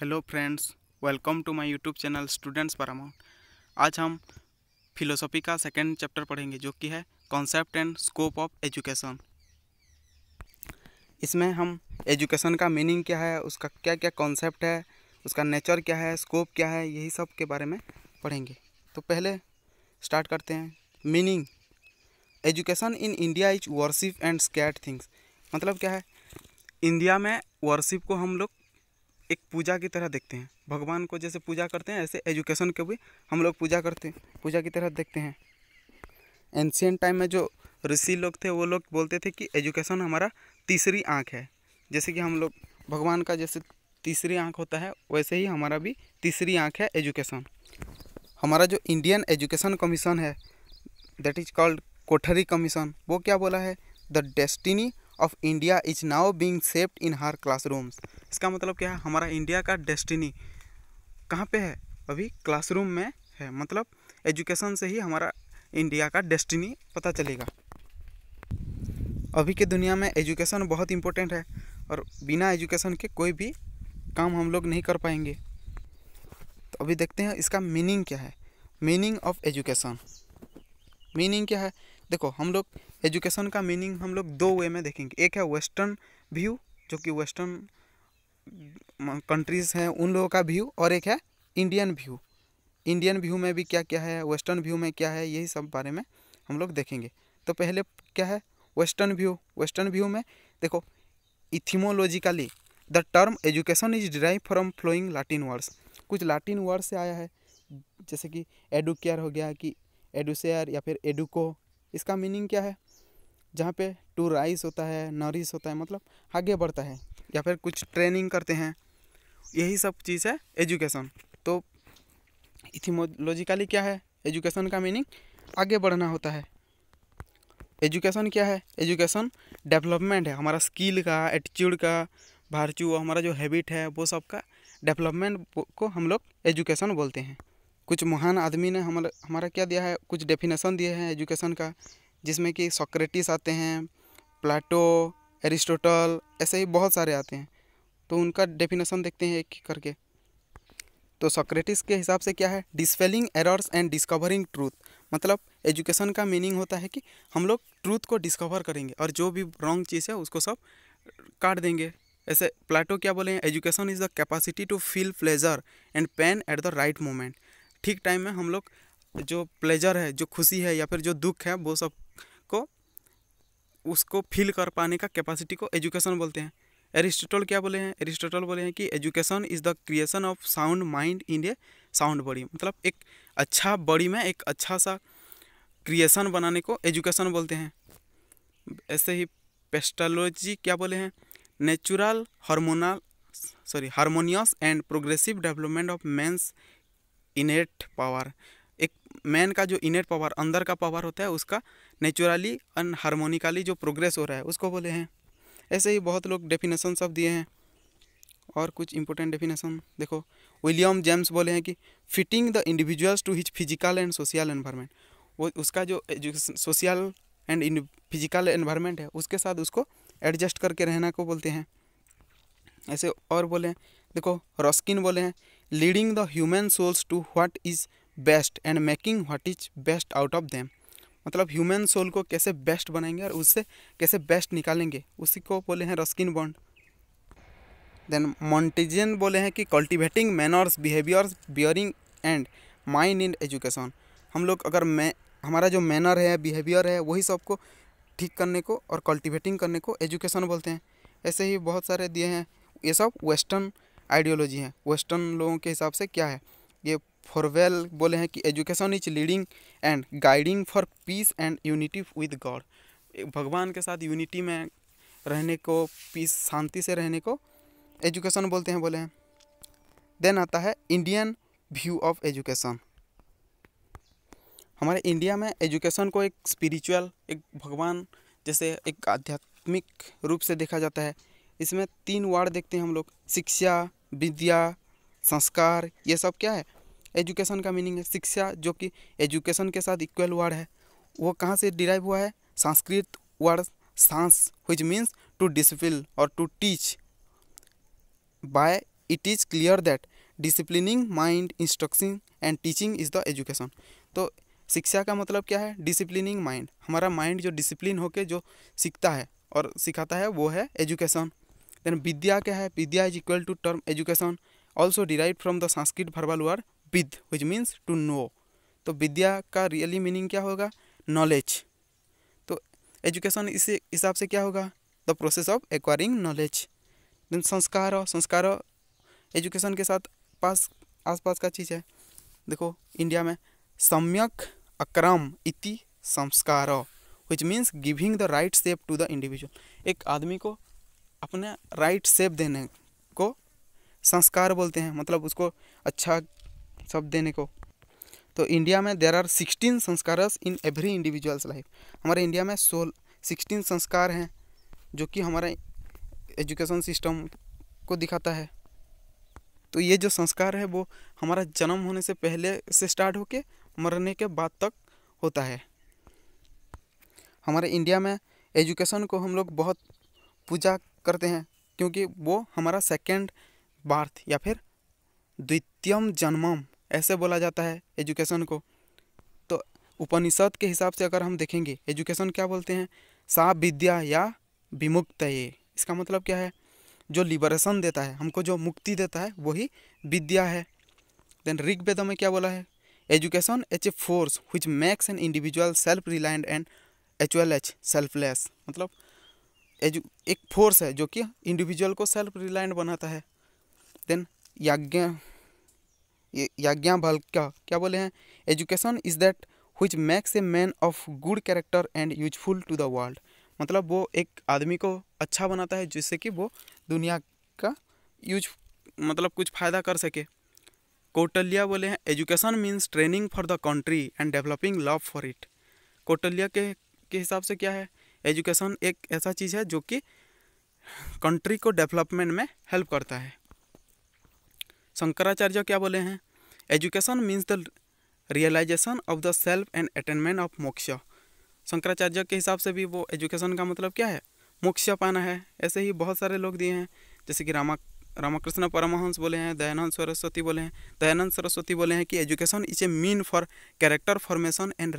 Hello friends welcome to my YouTube channel Students Paramount आज हम philosophy का second chapter पढ़ेंगे जो कि है concept and scope of education इसमें हम एजुकेशन का मीनिंग क्या है उसका क्या क्या कॉन्सेप्ट है उसका नेचर क्या है स्कोप क्या है यही सब के बारे में पढ़ेंगे तो पहले स्टार्ट करते हैं meaning education in India is worship and sacred things मतलब क्या है इंडिया में वर्शिप को हम लोग एक पूजा की तरह देखते हैं भगवान को जैसे पूजा करते हैं ऐसे एजुकेशन को भी हम लोग पूजा करते हैं पूजा की तरह देखते हैं एंशियन टाइम में जो ऋषि लोग थे वो लोग बोलते थे कि एजुकेशन हमारा तीसरी आँख है जैसे कि हम लोग भगवान का जैसे तीसरी आँख होता है वैसे ही हमारा भी तीसरी आँख है एजुकेशन हमारा जो इंडियन एजुकेशन कमीशन है that is called Kothari commission वो क्या बोला है the destiny of India is now being shaped in her classrooms इसका मतलब क्या है हमारा इंडिया का डेस्टिनी कहाँ पे है अभी क्लासरूम में है मतलब एजुकेशन से ही हमारा इंडिया का डेस्टिनी पता चलेगा अभी के दुनिया में एजुकेशन बहुत इम्पोर्टेंट है और बिना एजुकेशन के कोई भी काम हम लोग नहीं कर पाएंगे तो अभी देखते हैं इसका मीनिंग क्या है मीनिंग ऑफ एजुकेशन मीनिंग क्या है देखो हम लोग एजुकेशन का मीनिंग हम लोग दो वे में देखेंगे एक है वेस्टर्न व्यू जो कि वेस्टर्न कंट्रीज हैं उन लोगों का व्यू और एक है इंडियन व्यू इंडियन व्यू में भी क्या क्या है वेस्टर्न व्यू में क्या है यही सब बारे में हम लोग देखेंगे तो पहले क्या है वेस्टर्न व्यू वेस्टर्न व्यू में देखो etymologically the term education is derive from following Latin words कुछ लैटिन वर्ड से आया है जैसे कि एडुकेयर हो गया कि एडुसेयर या फिर एडुको इसका मीनिंग क्या है जहाँ पे टू राइस होता है नरिस होता है मतलब आगे बढ़ता है या फिर कुछ ट्रेनिंग करते हैं यही सब चीज़ है एजुकेशन तो इथिमोलॉजिकली क्या है एजुकेशन का मीनिंग आगे बढ़ना होता है एजुकेशन क्या है एजुकेशन डेवलपमेंट है हमारा स्किल का एटीट्यूड का भारचू हमारा जो हैबिट है वो सब का डेवलपमेंट को हम लोग एजुकेशन बोलते हैं कुछ महान आदमी ने हमारा हमारा क्या दिया है कुछ डेफिनेशन दिए हैं एजुकेशन का जिसमें कि सोक्रेटिस आते हैं प्लाटो एरिस्टोटल ऐसे ही बहुत सारे आते हैं तो उनका डेफिनेशन देखते हैं एक करके तो सोक्रेटिस के हिसाब से क्या है dispelling errors and discovering truth मतलब एजुकेशन का मीनिंग होता है कि हम लोग ट्रूथ को डिस्कवर करेंगे और जो भी रॉन्ग चीज़ है उसको सब काट देंगे ऐसे प्लाटो क्या बोले हैं education is the capacity to feel pleasure and pain at the right moment ठीक टाइम में हम लोग जो प्लेजर है जो खुशी है या फिर जो दुख है वो सब को उसको फील कर पाने का कैपेसिटी को एजुकेशन बोलते हैं एरिस्टोटल क्या बोले हैं एरिस्टोटल बोले हैं कि education is the creation of sound mind in a sound body मतलब एक अच्छा बॉडी में एक अच्छा सा क्रिएशन बनाने को एजुकेशन बोलते हैं ऐसे ही पेस्टालोजी क्या बोले हैं natural hormonal sorry harmonious and progressive development of man's innate power एक मैन का जो इनर पावर अंदर का पावर होता है उसका नेचुरली अन हारमोनिकली जो प्रोग्रेस हो रहा है उसको बोले हैं ऐसे ही बहुत लोग डेफिनेशन सब दिए हैं और कुछ इंपॉर्टेंट डेफिनेशन देखो विलियम जेम्स बोले हैं कि fitting the individuals to which physical and social environment वो उसका जो education social and physical environment है उसके साथ उसको एडजस्ट करके रहना को बोलते हैं ऐसे और बोले हैं देखो रस्किन बोले हैं leading the human souls to what is best and making what is best out of them मतलब ह्यूमन सोल को कैसे बेस्ट बनाएंगे और उससे कैसे बेस्ट निकालेंगे उसी को बोले हैं रस्किन बॉन्ड देन मॉन्टेजियन बोले हैं कि cultivating manners behaviours bearing and mind in education हम लोग अगर मैं हमारा जो मैनर है बिहेवियर है वही सबको ठीक करने को और कल्टिवेटिंग करने को एजुकेशन बोलते हैं ऐसे ही बहुत सारे दिए हैं ये सब वेस्टर्न आइडियोलॉजी है वेस्टर्न लोगों के हिसाब से क्या है ये फॉरवेल बोले हैं कि education is leading and guiding for peace and unity with God भगवान के साथ यूनिटी में रहने को पीस शांति से रहने को एजुकेशन बोलते हैं बोले हैं देन आता है इंडियन व्यू ऑफ एजुकेशन हमारे इंडिया में एजुकेशन को एक स्पिरिचुअल एक भगवान जैसे एक आध्यात्मिक रूप से देखा जाता है इसमें तीन वार्ड देखते हैं हम लोग शिक्षा विद्या संस्कार ये सब क्या है एजुकेशन का मीनिंग है शिक्षा जो कि एजुकेशन के साथ इक्वल वर्ड है वो कहाँ से डिराइव हुआ है संस्कृत वर्ड सांस विच मीन्स टू डिसिप्लिन और to teach by it is clear that disciplining mind instruction and teaching is the education तो शिक्षा का मतलब क्या है डिसिप्लिनिंग माइंड हमारा माइंड जो डिसिप्लिन होके जो सीखता है और सिखाता है वो है एजुकेशन देन विद्या क्या है vidya is equal to term education also derive from the Sanskrit verbal word विद विच मीन्स टू नो तो विद्या का रियली मीनिंग क्या होगा नॉलेज तो एजुकेशन इसी हिसाब से क्या होगा the process of acquiring knowledge then संस्कार संस्कार एजुकेशन के साथ पास आसपास का चीज़ है देखो इंडिया में सम्यक अक्रम इति संस्कार which means giving the right shape to the individual एक आदमी को अपने राइट सेप देने को संस्कार बोलते हैं मतलब उसको अच्छा सब देने को तो इंडिया में देर आर सिक्सटीन संस्कारस इन एवरी इंडिविजुअल्स लाइफ हमारे इंडिया में सोल सिक्सटीन संस्कार हैं जो कि हमारे एजुकेशन सिस्टम को दिखाता है तो ये जो संस्कार है वो हमारा जन्म होने से पहले से स्टार्ट होके मरने के बाद तक होता है हमारे इंडिया में एजुकेशन को हम लोग बहुत पूजा करते हैं क्योंकि वो हमारा सेकेंड बार्थ या फिर द्वितीयम जन्मम ऐसे बोला जाता है एजुकेशन को तो उपनिषद के हिसाब से अगर हम देखेंगे एजुकेशन क्या बोलते हैं सा विद्या या विमुक्त ये इसका मतलब क्या है जो लिबरेशन देता है हमको जो मुक्ति देता है वही विद्या है देन ऋग्वेद में क्या बोला है education H a force which makes an individual self reliant and एच एल एच सेल्फलेस मतलब एजु एक फोर्स है जो कि इंडिविजुअल को सेल्फ रिलायंट बनाता है देन याज्ञ याज्ञा का क्या बोले हैं education is that which makes a man of good character and useful to the world मतलब वो एक आदमी को अच्छा बनाता है जिससे कि वो दुनिया का यूज मतलब कुछ फ़ायदा कर सके कोटल्या बोले हैं education means training for the country and developing love for it Kautilya के के हिसाब से क्या है एजुकेशन एक ऐसा चीज़ है जो कि कंट्री को डेवलपमेंट में हेल्प करता है शंकराचार्य क्या बोले हैं education means the realisation of the self and attainment of moksha Shankaracharya के हिसाब से भी वो एजुकेशन का मतलब क्या है मोक्ष पाना है ऐसे ही बहुत सारे लोग दिए हैं जैसे कि रामा रामाकृष्ण परमहंस बोले हैं दयानंद सरस्वती बोले हैं दयानंद सरस्वती बोले हैं कि education is a mean for character formation and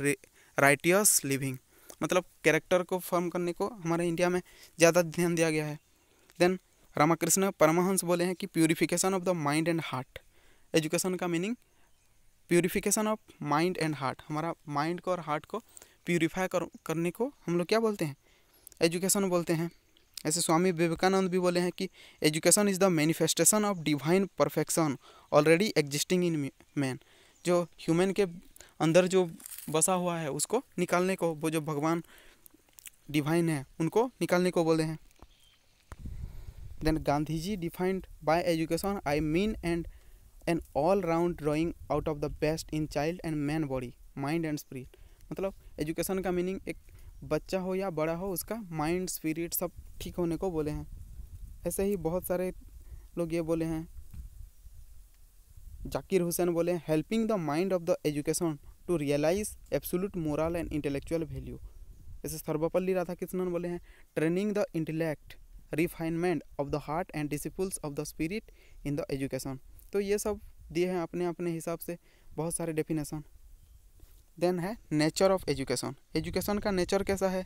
righteous living मतलब कैरेक्टर को फॉर्म करने को हमारे इंडिया में ज़्यादा ध्यान दिया गया है देन रामाकृष्ण परमहंस बोले हैं कि purification of the mind and heart education का meaning purification of mind and heart हमारा माइंड को और हार्ट को प्योरीफाई कर, करने को हम लोग क्या बोलते हैं एजुकेशन बोलते हैं ऐसे स्वामी विवेकानंद भी बोले हैं कि education is the manifestation of divine perfection already existing in man जो ह्यूमन के अंदर जो बसा हुआ है उसको निकालने को वो जो भगवान डिवाइन है उनको निकालने को बोले हैं Then Gandhiji defined by education I mean and an all-round drawing out of the best in child and man body, mind and spirit. मतलब एजुकेशन का मीनिंग एक बच्चा हो या बड़ा हो उसका माइंड स्पिरिट सब ठीक होने को बोले हैं ऐसे ही बहुत सारे लोग ये बोले हैं जाकिर हुसैन बोले हैं helping the mind of the education to realise absolute moral and intellectual value ऐसे सर्वपल्ली राधाकृष्णन बोले हैं training the intellect refinement of the heart and disciples of the spirit in the education तो ये सब दिए हैं अपने अपने हिसाब से बहुत सारे डेफिनेशन देन है नेचर ऑफ एजुकेशन एजुकेशन का नेचर कैसा है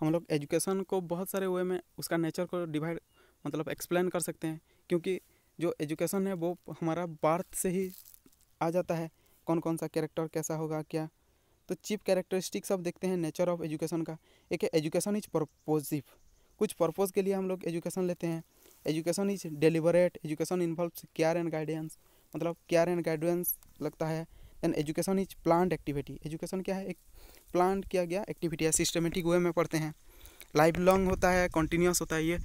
हम लोग एजुकेशन को बहुत सारे वे में उसका नेचर को डिवाइड मतलब एक्सप्लेन कर सकते हैं क्योंकि जो एजुकेशन है वो हमारा बर्थ से ही आ जाता है कौन कौन सा कैरेक्टर कैसा होगा क्या तो चीप कैरेक्टरिस्टिक्स सब देखते हैं नेचर ऑफ एजुकेशन का एक एजुकेशन इज प्रपोजिव कुछ पर्पज़ के लिए हम लोग एजुकेशन लेते हैं education is deliberate education involve care and guidance मतलब केयर एंड गाइडेंस लगता है then education is plan activity education क्या है एक प्लान किया गया एक्टिविटी है सिस्टमेटिक वे में पढ़ते हैं लाइफ लॉन्ग होता है कॉन्टीन्यूस होता है ये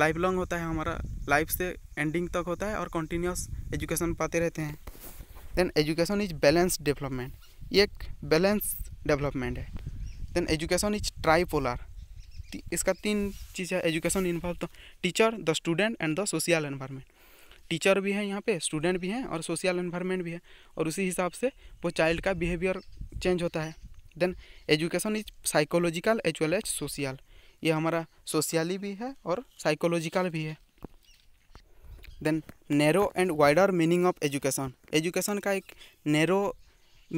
लाइफ लॉन्ग होता है हमारा लाइफ से एंडिंग तक होता है और कॉन्टीन्यूस एजुकेशन पाते रहते हैं then education is balance development ये एक बैलेंस डेवलपमेंट है देन एजुकेशन इज ट्राईपोलर इसका तीन चीज़ है एजुकेशन इन्वॉल्व तो teacher the student and the social environment teacher भी है यहाँ पे स्टूडेंट भी हैं और सोशल एनवायरमेंट भी है और उसी हिसाब से वो चाइल्ड का बिहेवियर चेंज होता है then education is psychological as well as social ये हमारा सोशियली भी है और साइकोलॉजिकल भी है then narrow and wider meaning of education education का एक नैरो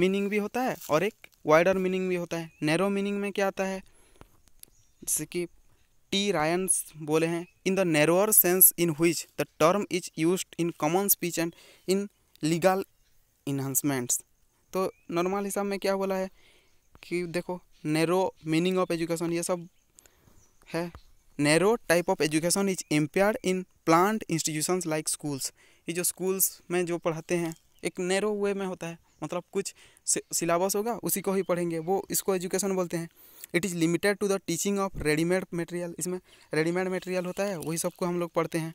मीनिंग भी होता है और एक वाइडर मीनिंग भी होता है नैरो मीनिंग में क्या आता है जैसे कि टी रायंस बोले हैं in the narrower sense in which the term is use in common speech and in legal enhancements तो नॉर्मल हिसाब में क्या बोला है कि देखो नैरो मीनिंग ऑफ एजुकेशन ये सब है narrow type of education is impart in planned institutions like schools ये जो स्कूल्स में जो पढ़ाते हैं एक नेरो वे में होता है मतलब कुछ सिलेबस होगा उसी को ही पढ़ेंगे वो इसको एजुकेशन बोलते हैं it is limited to the teaching of readymade material इसमें रेडीमेड मटेरियल होता है वही सबको हम लोग पढ़ते हैं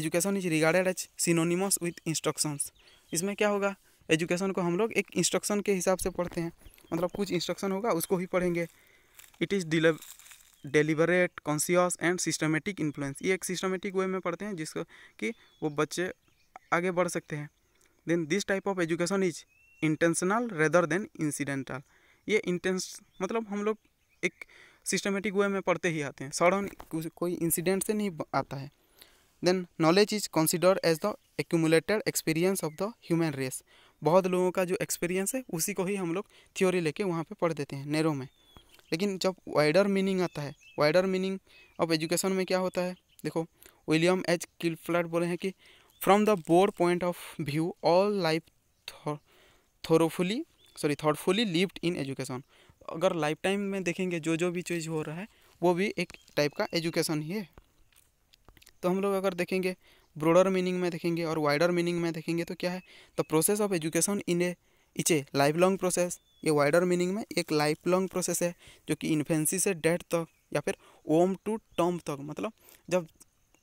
education is regarded as synonymous with instructions इसमें क्या होगा एजुकेशन को हम लोग एक इंस्ट्रक्शन के हिसाब से पढ़ते हैं मतलब कुछ इंस्ट्रक्शन होगा उसको ही पढ़ेंगे it is deliberate conscious and systematic influence ये एक सिस्टमेटिक वे में पढ़ते हैं जिसको कि वो बच्चे आगे बढ़ सकते हैं then this type of education is intentional rather than incidental ये इंटेंस मतलब हम लोग एक सिस्टमेटिक वे में पढ़ते ही आते हैं सडन कोई इंसिडेंट से नहीं आता है then knowledge is consider as the accumulated experience of the human race बहुत लोगों का जो एक्सपीरियंस है उसी को ही हम लोग थ्योरी लेके वहाँ पे पढ़ देते हैं नेरो में लेकिन जब वाइडर मीनिंग आता है वाइडर मीनिंग ऑफ एजुकेशन में क्या होता है देखो विलियम एच किलफ्लैट बोले हैं कि from the broad point of view all life thoroughly sorry thoughtfully lived in education अगर लाइफ टाइम में देखेंगे जो जो भी चीज़ हो रहा है वो भी एक टाइप का एजुकेशन ही है तो हम लोग अगर देखेंगे ब्रॉडर मीनिंग में देखेंगे और वाइडर मीनिंग में देखेंगे तो क्या है the process of education in a each a life long process ये वाइडर मीनिंग में एक लाइफ लॉन्ग प्रोसेस है जो कि इन्फेंसी से डेथ तक या फिर ओम टू टर्म तक मतलब जब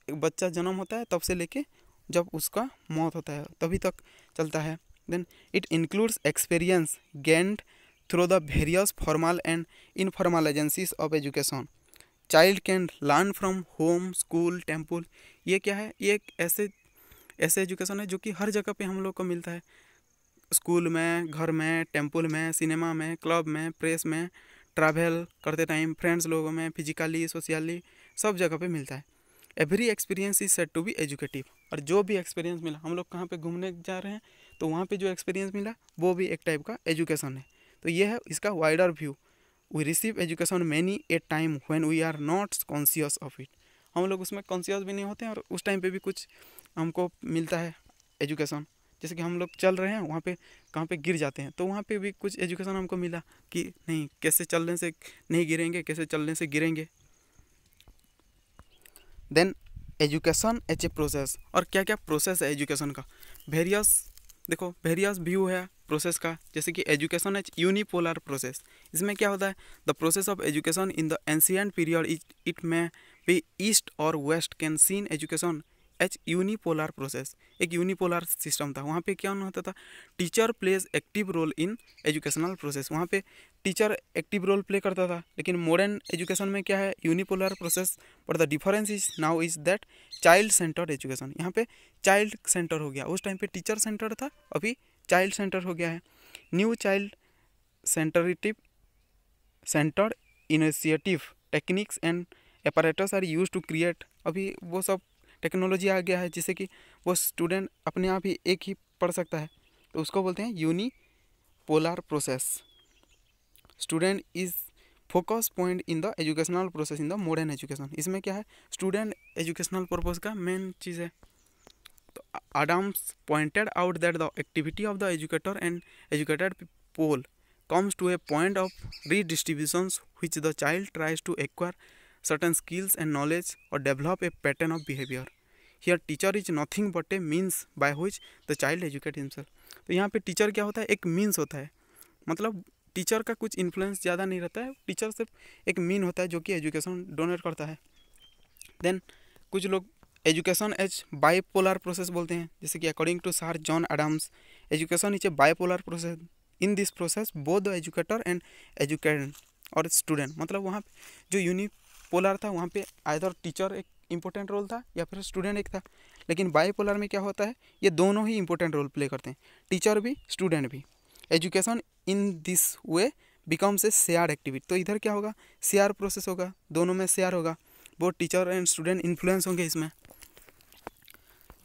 एक बच्चा जन्म होता है तब से लेके जब उसका मौत होता है तभी तक चलता है then it includes experience gained through the various formal and informal agencies of education child can learn from home school temple ये क्या है ये एक ऐसे ऐसे एजुकेशन है जो कि हर जगह पे हम लोग को मिलता है स्कूल में घर में टेम्पल में सिनेमा में क्लब में प्रेस में ट्रैवल करते टाइम फ्रेंड्स लोगों में फिजिकली सोशली सब जगह पे मिलता है every experience is said to be educative और जो भी एक्सपीरियंस मिला हम लोग कहाँ पे घूमने जा रहे हैं तो वहाँ पे जो एक्सपीरियंस मिला वो भी एक टाइप का एजुकेशन है तो ये है इसका wider view we receive education many a time when we are not conscious of it हम लोग उसमें कॉन्सियस भी नहीं होते हैं और उस टाइम पे भी कुछ हमको मिलता है एजुकेशन जैसे कि हम लोग चल रहे हैं वहाँ पे कहाँ पे गिर जाते हैं तो वहाँ पे भी कुछ एजुकेशन हमको मिला कि नहीं कैसे चलने से नहीं गिरेंगे कैसे चलने से गिरेंगे then education H a process और क्या क्या प्रोसेस है एजुकेशन का वेरियस देखो वेरियस व्यू है प्रोसेस का जैसे कि एजुकेशन एज यूनिपोलर प्रोसेस इसमें क्या होता है the process of education in the ancient period it it may be east और west can seen education is unipolar process एक यूनिपोलर सिस्टम था वहाँ पे क्या होता था teacher plays active role in educational process वहाँ पे टीचर एक्टिव रोल प्ले करता था लेकिन मॉडर्न एजुकेशन में क्या है unipolar process but the difference is now is that child centre education यहाँ पे चाइल्ड सेंटर हो गया उस टाइम पे टीचर सेंटर था अभी चाइल्ड सेंटर हो गया है न्यू चाइल्ड सेंटरेटिव centre initiative techniques and apparatus are use to create अभी वो सब टेक्नोलॉजी आ गया है जिससे कि वो स्टूडेंट अपने आप ही एक ही पढ़ सकता है तो उसको बोलते हैं unipolar process student is focus point in the educational process in the modern education इसमें क्या है स्टूडेंट एजुकेशनल पर्पज का मेन चीज़ है तो Adams pointed out that the activity of the educator and educated pole comes to a point of re redistribution which the child tries to acquire certain skills and knowledge और develop a pattern of behaviour here teacher is nothing but A means by which the child educate himself तो यहाँ पर teacher क्या होता है एक means होता है मतलब टीचर का कुछ इन्फ्लुएंस ज़्यादा नहीं रहता है टीचर सिर्फ एक मीन होता है जो कि एजुकेशन डोनेट करता है देन कुछ लोग एजुकेशन एज बाईपोलर प्रोसेस बोलते हैं जैसे कि according to sir John Adams education is a bipolar process in this process both the educator and educate और स्टूडेंट मतलब वहाँ जो यूनिपोलर था वहाँ पे आधर टीचर एक इम्पोर्टेंट रोल था या फिर स्टूडेंट एक था लेकिन बाईपोलर में क्या होता है ये दोनों ही इम्पोर्टेंट रोल प्ले करते हैं टीचर भी स्टूडेंट भी education in this way becomes a share activity तो इधर क्या होगा शेयर प्रोसेस होगा दोनों में शेयर होगा वो टीचर एंड स्टूडेंट इन्फ्लुएंस होंगे इसमें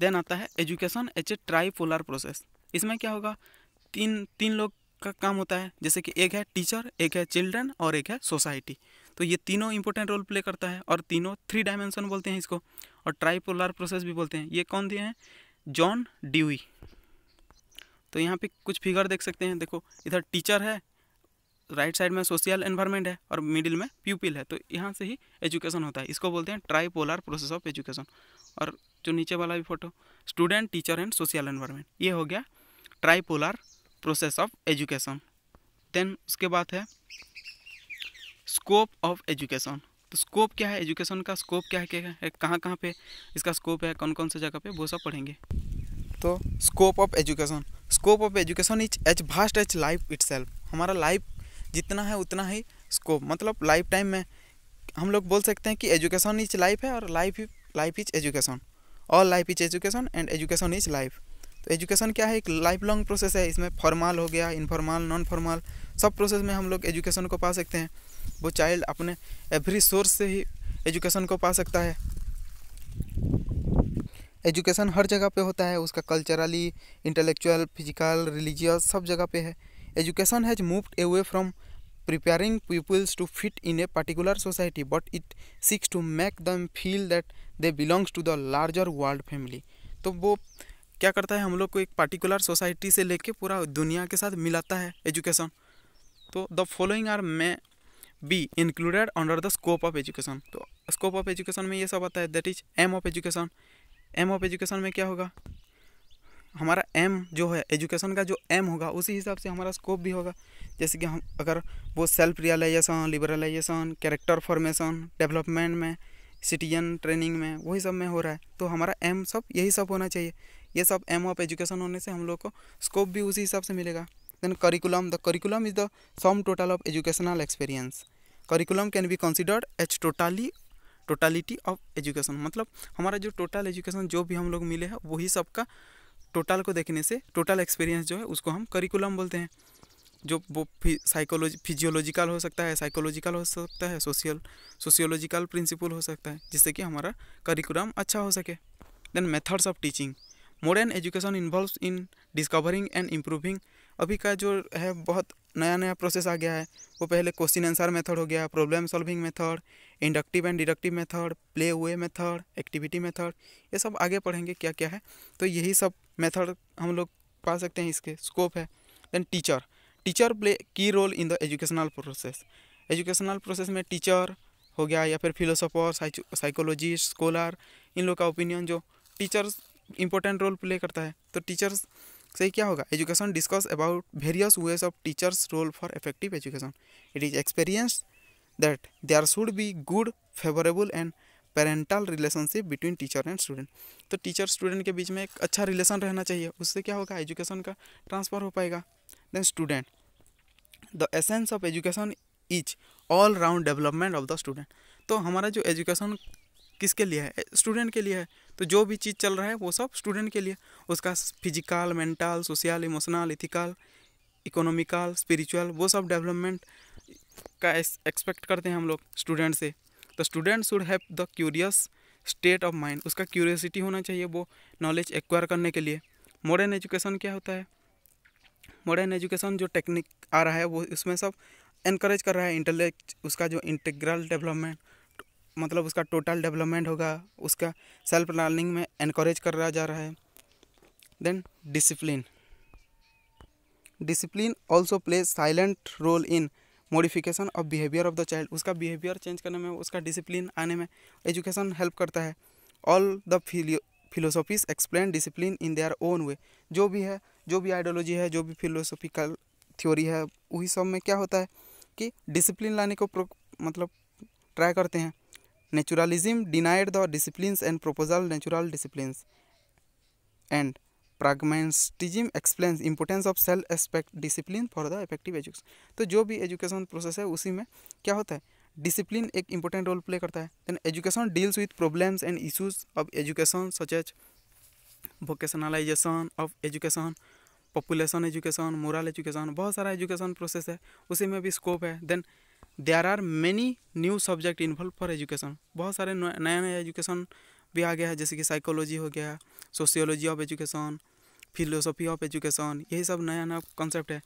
देन आता है education H a tripolar process इसमें क्या होगा तीन तीन लोग का काम होता है जैसे कि एक है टीचर एक है चिल्ड्रन और एक है सोसाइटी तो ये तीनों इंपॉर्टेंट रोल प्ले करता है और तीनों थ्री डायमेंशन बोलते हैं इसको और ट्राईपोलर प्रोसेस भी बोलते हैं ये कौन दिए हैं जॉन ड्यूई तो यहाँ पे कुछ फिगर देख सकते हैं देखो इधर टीचर है राइट साइड में सोशल एनवायरनमेंट है और मिडिल में प्यूपिल है तो यहाँ से ही एजुकेशन होता है इसको बोलते हैं पोलर प्रोसेस ऑफ एजुकेशन और जो नीचे वाला भी photo student teacher and social environment ये हो गया tripolar process of education then उसके बाद है स्कोप ऑफ एजुकेशन तो स्कोप क्या है एजुकेशन का स्कोप क्या है क्या है कहाँ कहाँ पे इसका स्कोप है कौन कौन से जगह पे वो सब पढ़ेंगे तो scope of education scope of education is as vast as life it हमारा लाइफ जितना है उतना ही स्कोप मतलब लाइफ टाइम में हम लोग बोल सकते हैं कि एजुकेशन इज लाइफ है और life life is education all life is education and education is life तो एजुकेशन क्या है एक लाइफ लॉन्ग प्रोसेस है इसमें फॉर्मल हो गया इनफॉर्मल नॉन फॉर्मल सब प्रोसेस में हम लोग एजुकेशन को पा सकते हैं वो चाइल्ड अपने एवरी सोर्स से ही एजुकेशन को पा सकता है एजुकेशन हर जगह पे होता है उसका कल्चरली इंटेलेक्चुअल फिजिकल रिलीजियस सब जगह पे है education has moved away from preparing peoples to fit in a particular society but it seeks to make them feel that they belongs to the larger world family तो वो क्या करता है हम लोग को एक पार्टिकुलर सोसाइटी से लेके पूरा दुनिया के साथ मिलाता है एजुकेशन तो the following are may be included under the scope of education तो स्कोप ऑफ एजुकेशन में ये सब आता है that is aim of education aim of education में क्या होगा हमारा एम जो है एजुकेशन का जो एम होगा उसी हिसाब से हमारा स्कोप भी होगा जैसे कि हम अगर वो self realisation liberalisation character formation development में सिटीजन ट्रेनिंग में वही सब में हो रहा है तो हमारा एम सब यही सब होना चाहिए ये सब एम ऑफ एजुकेशन होने से हम लोग को स्कोप भी उसी हिसाब से मिलेगा then curriculum the curriculum is the sum total of educational experience curriculum can be considered as totally totality of education मतलब हमारा जो टोटल एजुकेशन जो भी हम लोग मिले हैं वही सबका टोटल को देखने से टोटल एक्सपीरियंस जो है उसको हम करिकुलम बोलते हैं जो वो फि, साइकोलॉजी फिजियोलॉजिकल हो सकता है साइकोलॉजिकल हो सकता है सोशियल सोशियोलॉजिकल प्रिंसिपल हो सकता है जिससे कि हमारा करिकुलम अच्छा हो सके then methods of teaching modern education involve in discovering and improving अभी का जो है बहुत नया नया प्रोसेस आ गया है वो पहले क्वेश्चन आंसर मेथड हो गया problem solving method inductive and deductive method play हुए मेथड एक्टिविटी मेथड ये सब आगे पढ़ेंगे क्या क्या है तो यही सब मेथड हम लोग पा सकते हैं इसके स्कोप है देन टीचर टीचर प्ले की role in the educational process educational process में टीचर हो गया या फिर फिलोसोफर साइकोलॉजिस्ट स्कॉलर इन लोग का ओपिनियन जो टीचर्स इंपॉर्टेंट रोल प्ले करता है तो टीचर्स सही क्या होगा education discuss about various ways of teachers role for effective education it is experience that there should be good favourable and parental relationship between teacher and student तो teacher student के बीच में एक अच्छा रिलेशन रहना चाहिए उससे क्या होगा एजुकेशन का ट्रांसफर हो पाएगा then student the essence of education is all round development of the student तो हमारा जो एजुकेशन किसके लिए है स्टूडेंट के लिए है तो जो भी चीज़ चल रहा है वो सब स्टूडेंट के लिए उसका physical mental social emotional ethical economical spiritual वो सब डेवलपमेंट का एक्सपेक्ट करते हैं हम लोग स्टूडेंट से तो student should have the curious state of mind उसका क्यूरियसिटी होना चाहिए वो नॉलेज एक्वायर करने के लिए मॉडर्न एजुकेशन क्या होता है मॉडर्न एजुकेशन जो टेक्निक आ रहा है वो उसमें सब इनक्रेज कर रहा है इंटेलेक्ट उसका जो इंटेग्रल डेवलपमेंट मतलब उसका टोटल डेवलपमेंट होगा उसका सेल्फ लर्निंग में इनक्रेज करा जा रहा है then discipline discipline also play silent role in modification of behaviour of the child उसका बिहेवियर चेंज करने में उसका डिसिप्लिन आने में एजुकेशन हेल्प करता है all the philosophies explain discipline in their own way जो भी है जो भी आइडियोलॉजी है जो भी फिलोसॉफिकल थ्योरी है वही सब में क्या होता है कि डिसिप्लिन लाने को मतलब ट्राई करते हैं Naturalism denied the discipline and proposal natural discipline and pragmatism explain importance of self aspect discipline for the effective education तो जो भी एजुकेशन प्रोसेस है उसी में क्या होता है डिसिप्लिन एक इंपॉर्टेंट रोल प्ले करता है then education deals with problems and issues of education such as vocationalisation of education population education moral education बहुत सारा एजुकेशन प्रोसेस है उसी में भी स्कोप है then there are many new subject involve for education बहुत सारे नया नया एजुकेशन भी आ गया है जैसे कि साइकोलॉजी हो गया sociology of education philosophy of education यही सब नया नया कॉन्सेप्ट है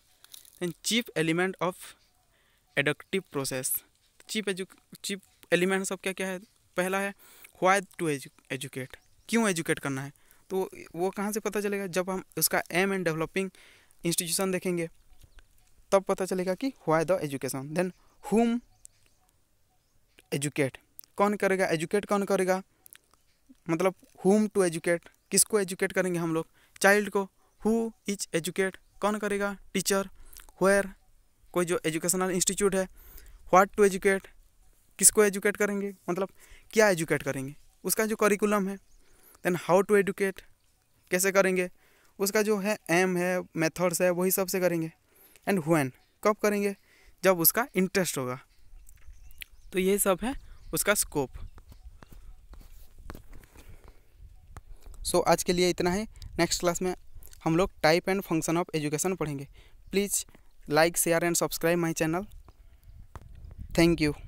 and chief element of educative process chief edu chief element सब क्या क्या है पहला है वाई टू एजुकेट क्यों एजुकेट करना है तो वो कहाँ से पता चलेगा जब हम उसका एम एंड डेवलपिंग इंस्टीट्यूशन देखेंगे तब पता चलेगा कि why the education then whom educate कौन करेगा एजुकेट कौन करेगा मतलब हुम टू एजुकेट किसको एजुकेट करेंगे हम लोग चाइल्ड को हु इज एजुकेट कौन करेगा टीचर वेयर कोई जो एजुकेशनल इंस्टीट्यूट है व्हाट टू एजुकेट किसको एजुकेट करेंगे मतलब क्या एजुकेट करेंगे उसका जो करिकुलम है देन हाउ टू एजुकेट कैसे करेंगे उसका जो है एम है मेथड्स है वही सब से करेंगे एंड हुन कब करेंगे जब उसका इंटरेस्ट होगा तो ये सब है उसका स्कोप सो so, आज के लिए इतना है नेक्स्ट क्लास में हम लोग type and function of education पढ़ेंगे please like share and subscribe my channel thank you